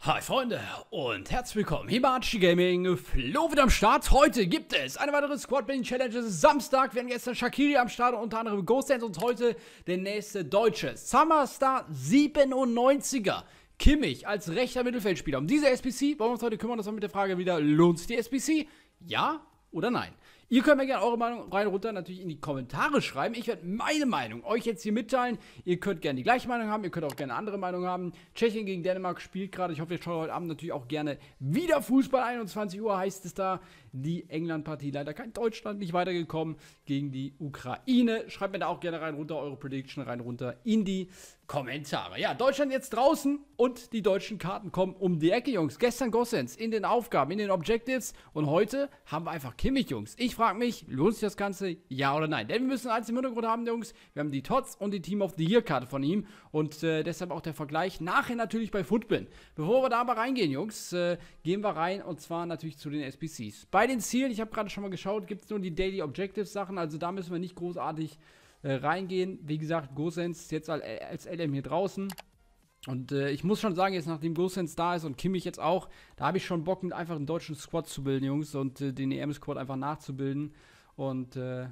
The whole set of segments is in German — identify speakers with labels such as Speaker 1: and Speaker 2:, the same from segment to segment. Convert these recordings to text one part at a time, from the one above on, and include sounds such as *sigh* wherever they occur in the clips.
Speaker 1: Hi Freunde und herzlich willkommen hier bei Archie Gaming. Flo wieder am Start. Heute gibt es eine weitere Squad Building Challenge. Es ist Samstag. Wir haben gestern Shakiri am Start, und unter anderem Ghost Dance und heute der nächste deutsche Summerstar 97er. Kimmich als rechter Mittelfeldspieler. Um diese SPC wollen wir uns heute kümmern. Das war mit der Frage wieder, lohnt sich die SPC? Ja oder nein? Ihr könnt mir gerne eure Meinung rein runter natürlich in die Kommentare schreiben. Ich werde meine Meinung euch jetzt hier mitteilen. Ihr könnt gerne die gleiche Meinung haben, ihr könnt auch gerne andere Meinung haben. Tschechien gegen Dänemark spielt gerade. Ich hoffe, ihr schaut heute Abend natürlich auch gerne wieder Fußball. 21 Uhr heißt es da. Die England-Partie leider kein Deutschland nicht weitergekommen gegen die Ukraine. Schreibt mir da auch gerne rein runter eure Prediction rein runter in die Kommentare. Ja, Deutschland jetzt draußen und die deutschen Karten kommen um die Ecke, Jungs. Gestern Gossens in den Aufgaben, in den Objectives und heute haben wir einfach Kimmich, Jungs. Ich frage mich, lohnt sich das Ganze, ja oder nein? Denn wir müssen eins im Hintergrund haben, Jungs. Wir haben die Tots und die Team of the Year Karte von ihm und äh, deshalb auch der Vergleich nachher natürlich bei Footbin. Bevor wir da aber reingehen, Jungs, äh, gehen wir rein und zwar natürlich zu den SPCs. Bei den Zielen, ich habe gerade schon mal geschaut, gibt es nur die Daily Objectives Sachen, also da müssen wir nicht großartig äh, reingehen. Wie gesagt, Gosens jetzt als LM hier draußen. Und äh, ich muss schon sagen, jetzt nachdem Gosens da ist und Kimmich jetzt auch, da habe ich schon Bock, einfach einen deutschen Squad zu bilden, Jungs, und äh, den EM-Squad einfach nachzubilden. Und äh,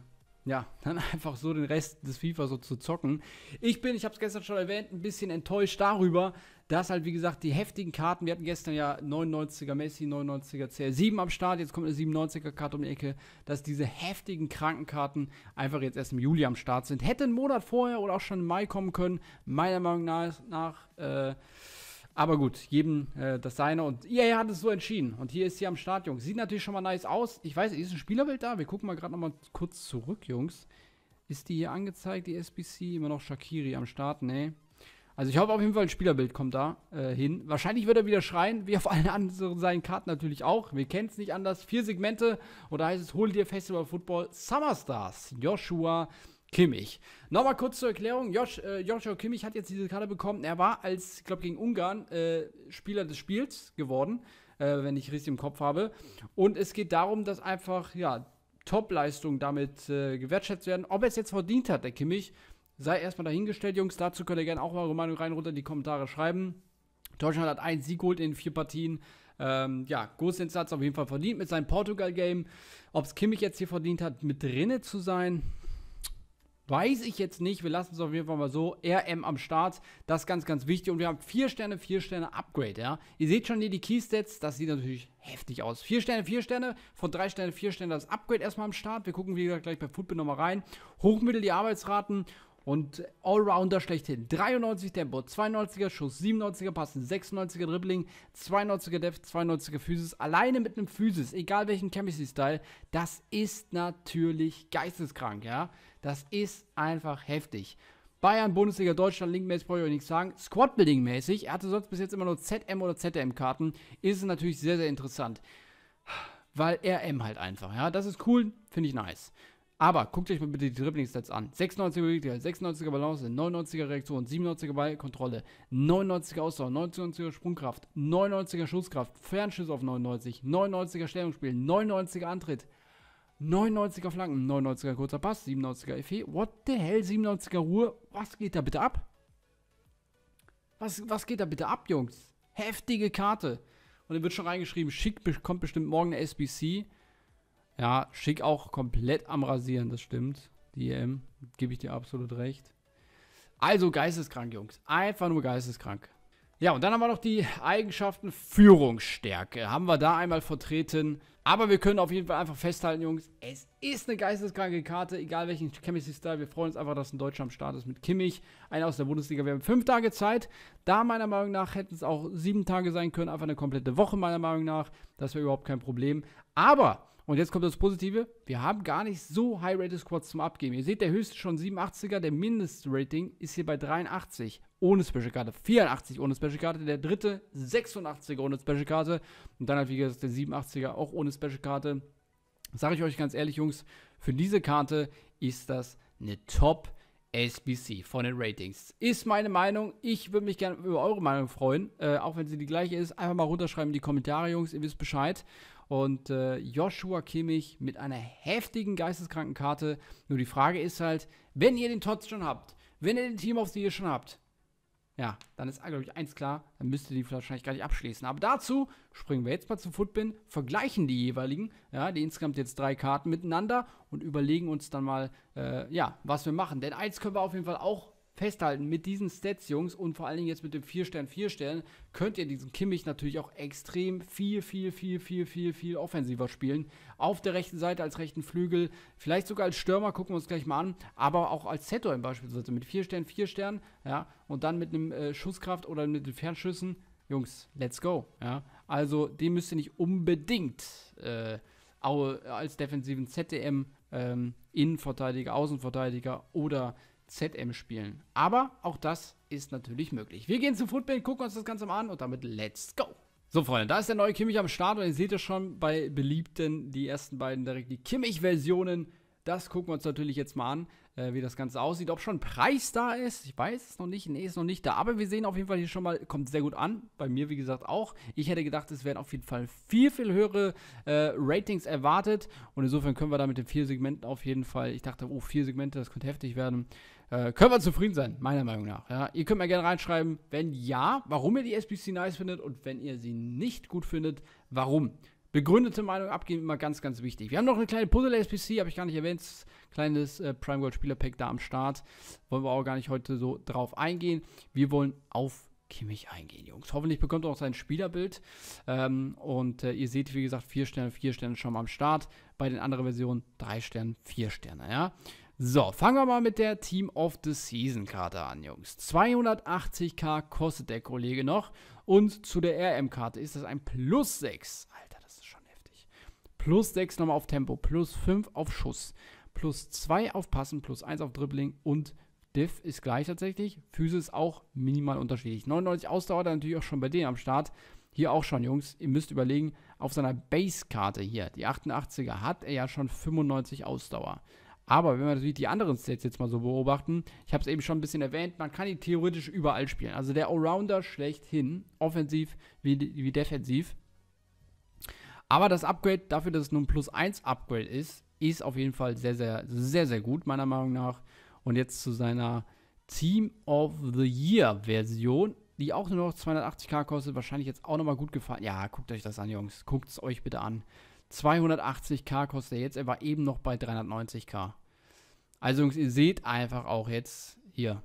Speaker 1: ja, *laughs* dann einfach so den Rest des FIFA so zu zocken. Ich bin, ich habe es gestern schon erwähnt, ein bisschen enttäuscht darüber, dass halt, wie gesagt, die heftigen Karten, wir hatten gestern ja 99er Messi, 99er CR7 am Start, jetzt kommt eine 97er Karte um die Ecke, dass diese heftigen Krankenkarten einfach jetzt erst im Juli am Start sind. Hätte einen Monat vorher oder auch schon im Mai kommen können, meiner Meinung nach. nach äh, aber gut, jedem äh, das seine und ihr e hat es so entschieden. Und hier ist sie am Start, Jungs. Sieht natürlich schon mal nice aus. Ich weiß, ist ein Spielerbild da? Wir gucken mal gerade nochmal kurz zurück, Jungs. Ist die hier angezeigt, die SBC? Immer noch Shakiri am Start? Nee. Also ich hoffe auf jeden Fall, ein Spielerbild kommt da äh, hin. Wahrscheinlich wird er wieder schreien, wie auf allen anderen seinen Karten natürlich auch. Wir kennen es nicht anders. Vier Segmente und da heißt es, hol dir Festival Football Summerstars. Joshua Kimmich. Nochmal kurz zur Erklärung. Josh, äh, Joshua Kimmich hat jetzt diese Karte bekommen. Er war als, ich glaube, gegen Ungarn äh, Spieler des Spiels geworden, äh, wenn ich richtig im Kopf habe. Und es geht darum, dass einfach, ja, Top-Leistungen damit äh, gewertschätzt werden. Ob er es jetzt verdient hat, der Kimmich, sei erstmal dahingestellt, Jungs. Dazu könnt ihr gerne auch eure Meinung rein runter in die Kommentare schreiben. Deutschland hat einen Sieg geholt in vier Partien. Ähm, ja, Gosens hat es auf jeden Fall verdient mit seinem Portugal-Game. Ob es Kimmich jetzt hier verdient hat, mit drinne zu sein, weiß ich jetzt nicht. Wir lassen es auf jeden Fall mal so. RM am Start, das ist ganz, ganz wichtig. Und wir haben 4 Sterne, 4 Sterne Upgrade, ja. Ihr seht schon hier die Keystats, das sieht natürlich heftig aus. 4 Sterne, 4 Sterne, von 3 Sterne, 4 Sterne das Upgrade erstmal am Start. Wir gucken, wie gesagt, gleich bei Footbin nochmal rein. Hochmittel die Arbeitsraten und Allrounder schlechthin. 93 Tempo, 92er Schuss, 97er Passen, 96er Dribbling, 92er Def, 92er Physis. Alleine mit einem Physis, egal welchen Chemistry-Style, das ist natürlich geisteskrank, ja. Das ist einfach heftig. Bayern, Bundesliga, Deutschland, linkmäßig brauche ich euch nichts sagen. Squad-Building-mäßig, er hatte sonst bis jetzt immer nur ZM oder ZM-Karten, ist es natürlich sehr, sehr interessant. Weil RM halt einfach, ja. Das ist cool, finde ich nice. Aber guckt euch mal bitte die dribbling Dribblingstats an. 96er Beweglichkeit, 96er Balance, 99er Reaktion, 97er Ballkontrolle, 99er Ausdauer, 99er Sprungkraft, 99er Schusskraft, Fernschuss auf 99, 99er Stellungsspiel, 99er Antritt, 99er Flanken, 99er kurzer Pass, 97er Effet. What the hell, 97er Ruhe? Was geht da bitte ab? Was, was geht da bitte ab, Jungs? Heftige Karte. Und dann wird schon reingeschrieben, schick kommt bestimmt morgen eine SBC. Ja, Schick auch komplett am Rasieren, das stimmt. Die EM, gebe ich dir absolut recht. Also geisteskrank, Jungs. Einfach nur geisteskrank. Ja, und dann haben wir noch die Eigenschaften Führungsstärke. Haben wir da einmal vertreten. Aber wir können auf jeden Fall einfach festhalten, Jungs, es ist eine geisteskranke Karte, egal welchen chemistry style Wir freuen uns einfach, dass ein Deutscher am Start ist mit Kimmich, einer aus der Bundesliga. Wir haben fünf Tage Zeit. Da meiner Meinung nach hätten es auch sieben Tage sein können, einfach eine komplette Woche meiner Meinung nach. Das wäre überhaupt kein Problem. Aber und jetzt kommt das Positive. Wir haben gar nicht so High-Rated Squads zum Abgeben. Ihr seht, der höchste schon 87er, der Mindestrating ist hier bei 83 ohne Special-Karte, 84 ohne Special-Karte, der dritte 86er ohne Special-Karte und dann halt wie gesagt der 87er auch ohne Special-Karte. Sage ich euch ganz ehrlich, Jungs, für diese Karte ist das eine Top SBC von den Ratings. Ist meine Meinung. Ich würde mich gerne über eure Meinung freuen, äh, auch wenn sie die gleiche ist. Einfach mal runterschreiben in die Kommentare, Jungs. Ihr wisst Bescheid. Und äh, Joshua Kimmich mit einer heftigen geisteskranken Karte. Nur die Frage ist halt, wenn ihr den Tots schon habt, wenn ihr den Team of the Year schon habt, ja, dann ist, glaube ich, eins klar, dann müsst ihr die wahrscheinlich gar nicht abschließen. Aber dazu springen wir jetzt mal zum Footbin, vergleichen die jeweiligen, ja, die insgesamt jetzt drei Karten miteinander und überlegen uns dann mal, äh, ja, was wir machen. Denn eins können wir auf jeden Fall auch festhalten, mit diesen Stats, Jungs, und vor allen Dingen jetzt mit dem 4-Stern, 4-Stern, könnt ihr diesen Kimmich natürlich auch extrem viel, viel, viel, viel, viel, viel offensiver spielen. Auf der rechten Seite als rechten Flügel, vielleicht sogar als Stürmer, gucken wir uns gleich mal an, aber auch als Setor beispielsweise mit 4 Stern, 4 Stern, ja, und dann mit einem äh, Schusskraft oder mit den Fernschüssen, Jungs, let's go, ja. Also, den müsst ihr nicht unbedingt äh, als defensiven ZDM, ähm, Innenverteidiger, Außenverteidiger oder ZM spielen. Aber auch das ist natürlich möglich. Wir gehen zum Football, gucken uns das Ganze mal an und damit let's go! So, Freunde, da ist der neue Kimmich am Start und ihr seht es schon bei Beliebten, die ersten beiden direkt die Kimmich-Versionen. Das gucken wir uns natürlich jetzt mal an, äh, wie das Ganze aussieht. Ob schon ein Preis da ist, ich weiß es noch nicht. Nee, ist noch nicht da. Aber wir sehen auf jeden Fall hier schon mal, kommt sehr gut an. Bei mir, wie gesagt, auch. Ich hätte gedacht, es werden auf jeden Fall viel, viel höhere äh, Ratings erwartet. Und insofern können wir da mit den vier Segmenten auf jeden Fall, ich dachte, oh, vier Segmente, das könnte heftig werden äh, können wir zufrieden sein, meiner Meinung nach. Ja, ihr könnt mir gerne reinschreiben, wenn ja, warum ihr die SBC nice findet und wenn ihr sie nicht gut findet, warum. Begründete Meinung abgeben, immer ganz, ganz wichtig. Wir haben noch eine kleine puzzle spc habe ich gar nicht erwähnt. Kleines äh, Prime Spieler Pack da am Start. Wollen wir auch gar nicht heute so drauf eingehen. Wir wollen auf Kimmich eingehen, Jungs. Hoffentlich bekommt er auch sein Spielerbild. Ähm, und äh, ihr seht, wie gesagt, 4 Sterne, 4 Sterne schon mal am Start. Bei den anderen Versionen 3 Sterne, 4 Sterne, ja. So, fangen wir mal mit der Team of the Season Karte an, Jungs. 280k kostet der Kollege noch. Und zu der RM-Karte ist das ein Plus 6. Alter, das ist schon heftig. Plus 6 nochmal auf Tempo, plus 5 auf Schuss, plus 2 auf Passen, plus 1 auf Dribbling und Diff ist gleich tatsächlich. Physis auch minimal unterschiedlich. 99 Ausdauer dann natürlich auch schon bei denen am Start. Hier auch schon, Jungs. Ihr müsst überlegen, auf seiner Base-Karte hier, die 88er, hat er ja schon 95 Ausdauer. Aber wenn wir natürlich die anderen Stats jetzt mal so beobachten, ich habe es eben schon ein bisschen erwähnt, man kann ihn theoretisch überall spielen. Also der Allrounder schlechthin, offensiv wie, wie defensiv. Aber das Upgrade, dafür, dass es nun plus 1 Upgrade ist, ist auf jeden Fall sehr, sehr, sehr, sehr gut, meiner Meinung nach. Und jetzt zu seiner Team of the Year Version, die auch nur noch 280k kostet, wahrscheinlich jetzt auch nochmal gut gefallen. Ja, guckt euch das an, Jungs. Guckt es euch bitte an. 280k kostet er jetzt, er war eben noch bei 390k. Also Jungs, ihr seht einfach auch jetzt hier.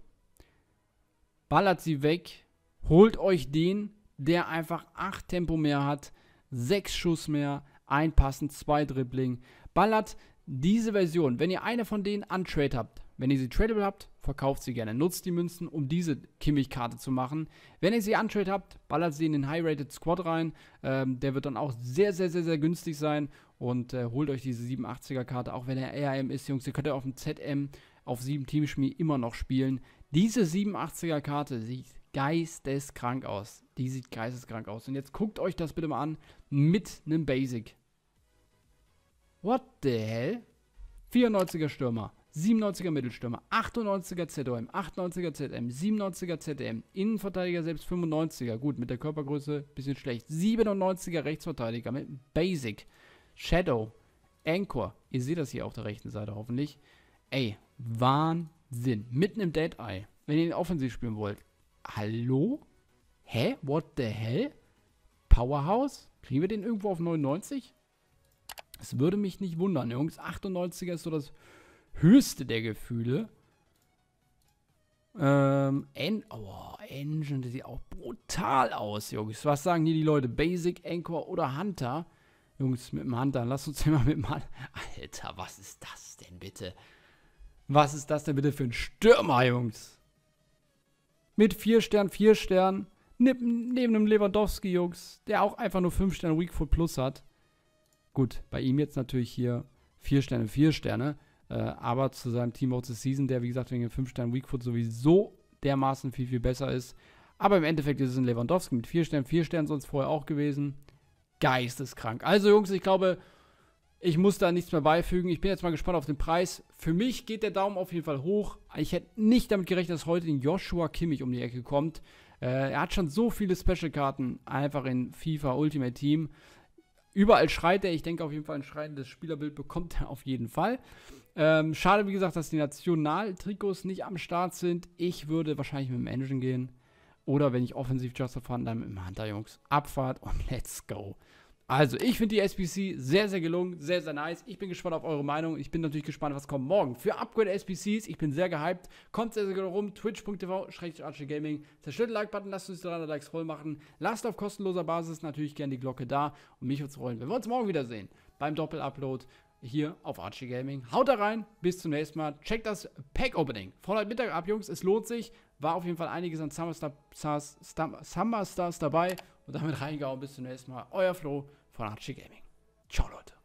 Speaker 1: Ballert sie weg, holt euch den, der einfach 8 Tempo mehr hat, 6 Schuss mehr, ein 2 Dribbling. Ballert diese Version, wenn ihr eine von denen untrade habt, wenn ihr sie tradable habt, verkauft sie gerne. Nutzt die Münzen, um diese Kimmich-Karte zu machen. Wenn ihr sie untrade habt, ballert sie in den High-Rated Squad rein. Ähm, der wird dann auch sehr, sehr, sehr, sehr günstig sein. Und äh, holt euch diese 87er-Karte, auch wenn er RAM ist, Jungs. Ihr könnt ja auf dem ZM auf 7 Team Teamschmied immer noch spielen. Diese 87er-Karte sieht geisteskrank aus. Die sieht geisteskrank aus. Und jetzt guckt euch das bitte mal an mit einem Basic. What the hell? 94er Stürmer. 97er Mittelstürmer, 98er ZOM, 98er ZM, 97er ZM, Innenverteidiger selbst 95er, gut, mit der Körpergröße bisschen schlecht, 97er Rechtsverteidiger mit Basic, Shadow, Anchor, ihr seht das hier auf der rechten Seite hoffentlich, ey, Wahnsinn, mitten im Dead Eye, wenn ihr den offensiv spielen wollt, hallo? Hä, what the hell? Powerhouse? Kriegen wir den irgendwo auf 99? Es würde mich nicht wundern, Jungs, 98er ist so das höchste der Gefühle. Ähm, en oh, Engine, das sieht auch brutal aus, Jungs. Was sagen hier die Leute? Basic, Anchor oder Hunter? Jungs, mit dem Hunter, lass uns *laughs* mal mit dem Hunter. Alter, was ist das denn bitte? Was ist das denn bitte für ein Stürmer, Jungs? Mit 4 Sternen, 4 Sternen. Neben, neben einem Lewandowski, Jungs, der auch einfach nur 5 Sterne Weakfoot Plus hat. Gut, bei ihm jetzt natürlich hier 4 Sterne, 4 Sterne. Äh, aber zu seinem Team of the Season, der wie gesagt wegen dem 5-Stern-Weakfoot sowieso dermaßen viel, viel besser ist. Aber im Endeffekt ist es ein Lewandowski mit 4 Sternen, 4 Sternen sonst vorher auch gewesen. Geisteskrank. Also Jungs, ich glaube, ich muss da nichts mehr beifügen. Ich bin jetzt mal gespannt auf den Preis. Für mich geht der Daumen auf jeden Fall hoch. Ich hätte nicht damit gerechnet, dass heute ein Joshua Kimmich um die Ecke kommt. Äh, er hat schon so viele Special-Karten einfach in FIFA Ultimate Team. Überall schreit er. Ich denke auf jeden Fall, ein schreitendes Spielerbild bekommt er auf jeden Fall. Ähm, schade, wie gesagt, dass die Nationaltrikots nicht am Start sind. Ich würde wahrscheinlich mit dem Engine gehen. Oder wenn ich offensiv Justin fahren, dann mit dem Hunter, Jungs. Abfahrt und let's go. Also, ich finde die SBC sehr, sehr gelungen, sehr, sehr nice. Ich bin gespannt auf eure Meinung. Ich bin natürlich gespannt, was kommt morgen. Für Upgrade SBCs, ich bin sehr gehypt. Kommt sehr, sehr gerne rum. Twitch.tv, schrägstrich Gaming. Zerstört den Like-Button, lasst uns 300 Likes voll machen. Lasst auf kostenloser Basis natürlich gerne die Glocke da. Und mich würde es freuen, wenn wir uns morgen wiedersehen beim Doppel-Upload hier auf Archie Gaming. Haut da rein, bis zum nächsten Mal. Checkt das Pack-Opening von heute Mittag ab, Jungs. Es lohnt sich. War auf jeden Fall einiges an Summer Stars, Summer Stars dabei. Und damit reingehauen. Bis zum nächsten Mal. Euer Flo. for Archie Gaming. Ciao Lord.